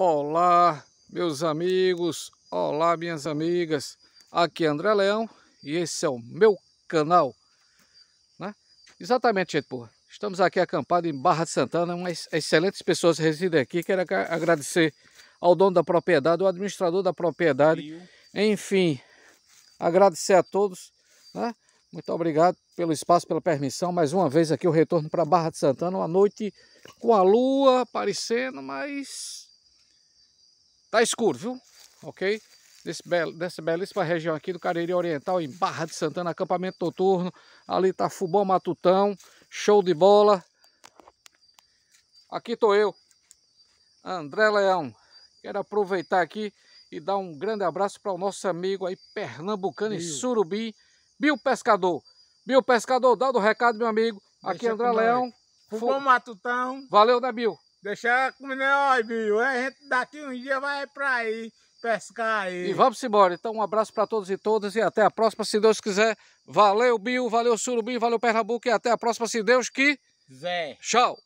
Olá, meus amigos, olá, minhas amigas. Aqui é André Leão e esse é o meu canal. Né? Exatamente, gente, porra. Estamos aqui acampados em Barra de Santana, umas excelentes pessoas residem aqui. Quero agradecer ao dono da propriedade, ao administrador da propriedade. Enfim, agradecer a todos. Né? Muito obrigado pelo espaço, pela permissão. Mais uma vez aqui o retorno para Barra de Santana, uma noite com a lua aparecendo, mas Tá escuro, viu? Ok? Desse belo, dessa belíssima região aqui do Cariri Oriental, em Barra de Santana, acampamento noturno. Ali tá Fubão Matutão, show de bola. Aqui tô eu, André Leão. Quero aproveitar aqui e dar um grande abraço para o nosso amigo aí, pernambucano Bio. e surubim, Bio Pescador. Bio Pescador, dá o recado, meu amigo. Aqui Deixa André Leão. Fubão Matutão. Valeu, né, Bill. Deixar o nós, viu? A gente daqui um dia vai pra aí pescar aí. E vamos embora. Então, um abraço para todos e todas e até a próxima, se Deus quiser. Valeu, Bill, valeu, Surubim, valeu, Pernambuco e até a próxima, se Deus quiser. Tchau.